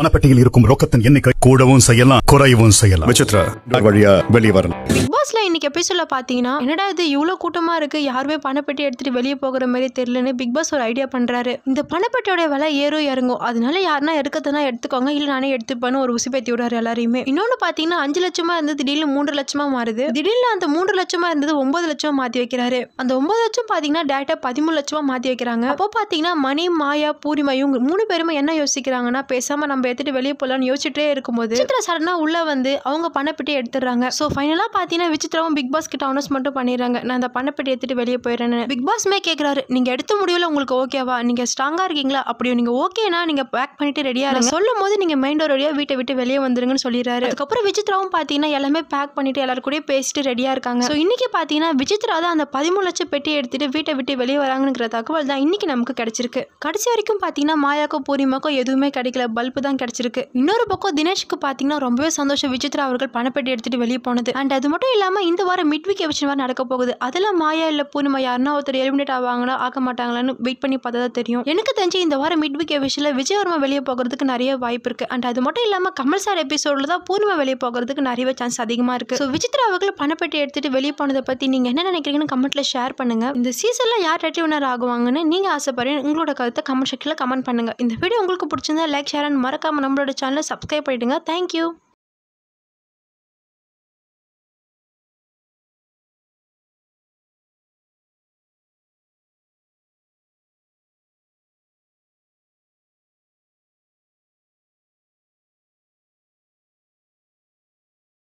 பணப்பட்டியில் இருக்கும் ரொக்கத்தின் எண்ணிக்கை கூடவும் செய்யலாம் குறையவும் செய்யலாம் விசித்ரா வழியா வெளியே வரலாம் பிக் பாஸ்ல இன்னைக்கு எபிசோட பாத்தீங்கன்னா என்னடா இது இவ்வளவு கூட்டமா இருக்கு யாருமே பணப்பெட்டி எடுத்துட்டு வெளியே போகிற மாதிரி தெரியலன்னு பிக் பாஸ் ஒரு ஐடியா பண்றாரு இந்த பணப்பெட்டியோட விலை ஏறும் இறங்கும் அதனால யாருன்னா எடுக்கிறதுனா எடுத்துக்கோங்க இல்ல நானே எடுத்துப்பேன்னு ஒரு உசுப்பேத்தி விடுறாரு எல்லாரையுமே இன்னொன்னு பாத்தீங்கன்னா அஞ்சு லட்சமா இருந்து திடீர்னு மூன்று லட்சமா மாறுது திடீர்னு அந்த மூன்று லட்சமா இருந்தது ஒன்பது லட்சமா மாத்தி வைக்கிறாரு அந்த ஒன்பது லட்சம் பாத்தீங்கன்னா டேட்டா பதிமூணு லட்சமா மாத்தி வைக்கிறாங்க அப்போ பாத்தீங்கன்னா மணி மாயா பூரிமா இவங்க மூணு பேருமே என்ன யோசிக்கிறாங்கன்னா பேசாம நம்ம எடுத்துட்டு வெளியே போகலான்னு யோசிச்சுட்டே இருக்கும்போது சித்ரா சடனாக உள்ளே வந்து அவங்க பணப்பெட்டி எடுத்துடுறாங்க ஸோ ஃபைனலாக பார்த்தீங்கன்னா விசித்ராவும் பிக் பாஸ் கிட்ட அனௌன்ஸ் மட்டும் பண்ணிடுறாங்க நான் அந்த பணப்பெட்டி எடுத்துட்டு வெளியே போயிடுறேன் பிக் பாஸ்மே கேட்குறாரு நீங்கள் எடுத்த முடியல உங்களுக்கு ஓகேவா நீங்கள் ஸ்ட்ராங்காக இருக்கீங்களா அப்படியும் நீங்கள் ஓகேனா நீங்கள் பேக் பண்ணிட்டு ரெடியாக இருங்க சொல்லும் போது நீங்கள் மைண்ட் ஒரு வழியாக வீட்டை விட்டு வெளியே வந்துருங்கன்னு சொல்லிடுறாரு அதுக்கப்புறம் விசித்ராவும் பார்த்தீங்கன்னா எல்லாமே பேக் பண்ணிட்டு எல்லாரும் கூட பேசிட்டு ரெடியாக இருக்காங்க ஸோ இன்றைக்கி பார்த்தீங்கன்னா விசித்ரா தான் அந்த பதிமூணு லட்சம் பெட்டி எடுத்துட்டு வீட்டை விட்டு வெளியே வராங்கிற தகவல் தான் இன்றைக்கி நமக்கு கிடச்சிருக்கு கடைசி வரைக்கும் பார்த்தீங்கன்னா மாயாக்கோ பூரிமாக்கோ எதுவுமே கிடைக்கல பல்பு தான் பணம் கிடச்சிருக்கு இன்னொரு பக்கம் தினேஷுக்கு பார்த்தீங்கன்னா ரொம்பவே சந்தோஷம் விஜித்ரா அவர்கள் பணப்பெட்டி எடுத்துகிட்டு வெளியே போனது அண்ட் அது மட்டும் இல்லாமல் இந்த வாரம் மிட் வீக் எவிஷன் வாரம் நடக்க போகுது அதெல்லாம் மாயா இல்லை பூர்ணிமா யாருன்னா ஒருத்தர் எலிமினேட் ஆவாங்களா ஆக மாட்டாங்களான்னு வெயிட் பண்ணி பார்த்தா தான் தெரியும் எனக்கு தெரிஞ்சு இந்த வாரம் மிட் வீக் எவிஷனில் விஜயவர்மா வெளியே போகிறதுக்கு நிறைய வாய்ப்பு இருக்குது அண்ட் அது மட்டும் இல்லாமல் கமல் சார் எபிசோட்ல தான் பூர்ணிமா வெளியே போகிறதுக்கு நிறைய சான்ஸ் அதிகமாக இருக்குது ஸோ அவர்கள் பணப்பெட்டி எடுத்துட்டு வெளியே போனதை பற்றி நீங்கள் என்ன நினைக்கிறீங்கன்னு கமெண்ட்டில் ஷேர் பண்ணுங்க இந்த சீசனில் யார் டெட்டி வினர் ஆகுவாங்கன்னு நீங்கள் ஆசைப்படுறீங்க உங்களோட கருத்தை கமெண்ட் செக்ஷனில் கமெண்ட் பண்ணுங்கள் இந்த வீடியோ உங்களுக்கு பிடிச்சிருந்தா லைக் ஷேர் அண்ட் மறக்க மறக்காமல் நம்மளோட சேனலை சப்ஸ்கிரைப் பண்ணிவிடுங்க தேங்க்யூ